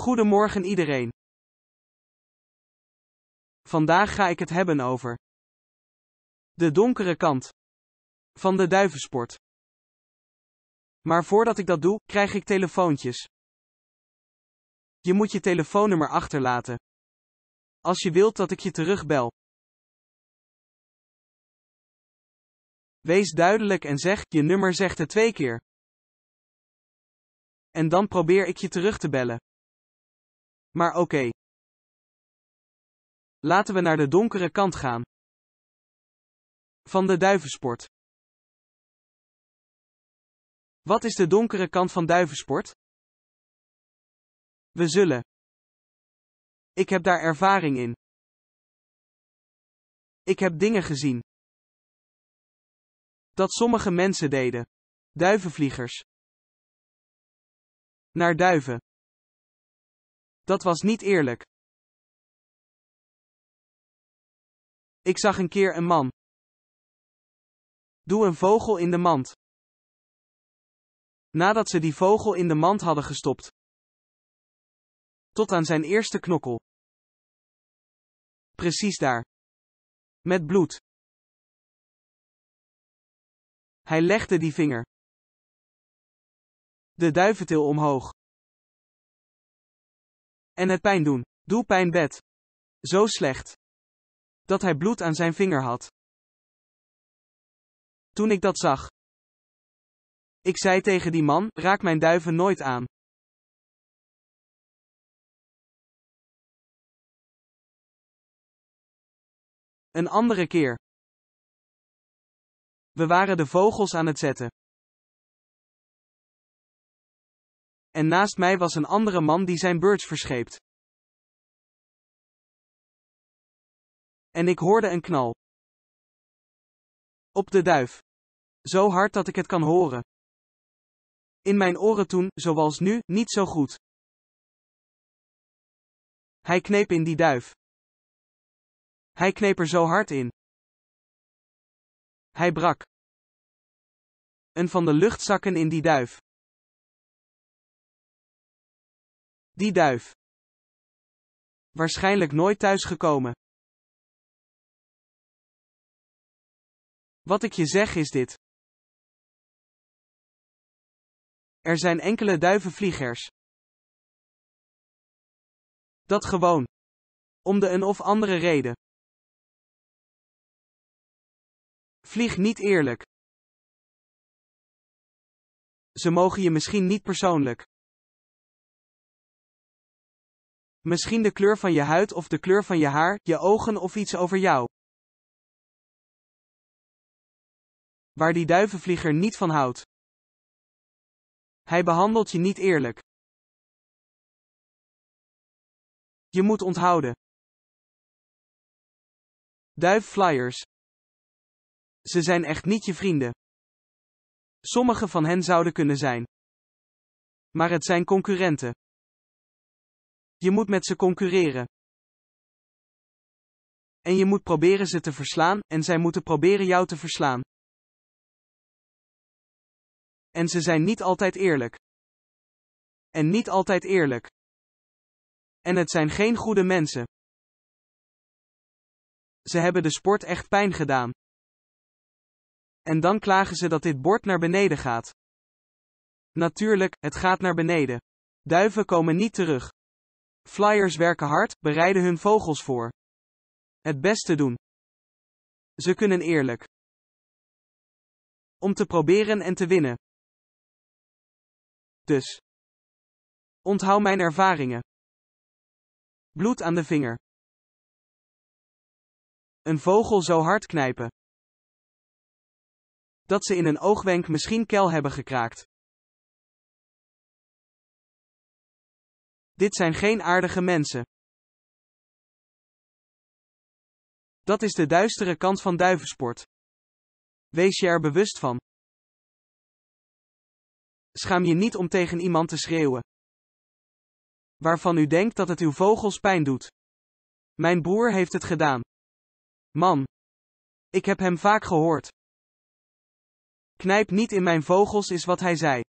Goedemorgen iedereen. Vandaag ga ik het hebben over de donkere kant van de duivensport. Maar voordat ik dat doe, krijg ik telefoontjes. Je moet je telefoonnummer achterlaten. Als je wilt dat ik je terugbel. Wees duidelijk en zeg, je nummer zegt het twee keer. En dan probeer ik je terug te bellen. Maar oké. Laten we naar de donkere kant gaan. Van de duivensport. Wat is de donkere kant van duivensport? We zullen. Ik heb daar ervaring in. Ik heb dingen gezien. Dat sommige mensen deden. Duivenvliegers. Naar duiven. Dat was niet eerlijk. Ik zag een keer een man. Doe een vogel in de mand. Nadat ze die vogel in de mand hadden gestopt. Tot aan zijn eerste knokkel. Precies daar. Met bloed. Hij legde die vinger. De duiventil omhoog. En het pijn doen. Doe pijn bed. Zo slecht. Dat hij bloed aan zijn vinger had. Toen ik dat zag. Ik zei tegen die man, raak mijn duiven nooit aan. Een andere keer. We waren de vogels aan het zetten. en naast mij was een andere man die zijn beurs verscheept. En ik hoorde een knal. Op de duif. Zo hard dat ik het kan horen. In mijn oren toen, zoals nu, niet zo goed. Hij kneep in die duif. Hij kneep er zo hard in. Hij brak. Een van de luchtzakken in die duif. Die duif. Waarschijnlijk nooit thuisgekomen. Wat ik je zeg is dit. Er zijn enkele duivenvliegers. Dat gewoon. Om de een of andere reden. Vlieg niet eerlijk. Ze mogen je misschien niet persoonlijk. Misschien de kleur van je huid of de kleur van je haar, je ogen of iets over jou. Waar die duivenvlieger niet van houdt. Hij behandelt je niet eerlijk. Je moet onthouden. Duifflyers. Ze zijn echt niet je vrienden. Sommige van hen zouden kunnen zijn. Maar het zijn concurrenten. Je moet met ze concurreren. En je moet proberen ze te verslaan, en zij moeten proberen jou te verslaan. En ze zijn niet altijd eerlijk. En niet altijd eerlijk. En het zijn geen goede mensen. Ze hebben de sport echt pijn gedaan. En dan klagen ze dat dit bord naar beneden gaat. Natuurlijk, het gaat naar beneden. Duiven komen niet terug. Flyers werken hard, bereiden hun vogels voor. Het beste doen. Ze kunnen eerlijk. Om te proberen en te winnen. Dus. Onthoud mijn ervaringen. Bloed aan de vinger. Een vogel zo hard knijpen. Dat ze in een oogwenk misschien kel hebben gekraakt. Dit zijn geen aardige mensen. Dat is de duistere kant van duivensport. Wees je er bewust van. Schaam je niet om tegen iemand te schreeuwen. Waarvan u denkt dat het uw vogels pijn doet. Mijn broer heeft het gedaan. Man. Ik heb hem vaak gehoord. Knijp niet in mijn vogels is wat hij zei.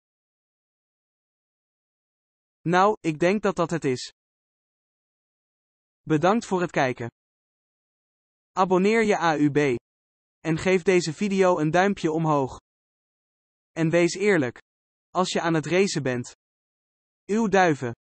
Nou, ik denk dat dat het is. Bedankt voor het kijken. Abonneer je AUB. En geef deze video een duimpje omhoog. En wees eerlijk. Als je aan het racen bent. Uw duiven.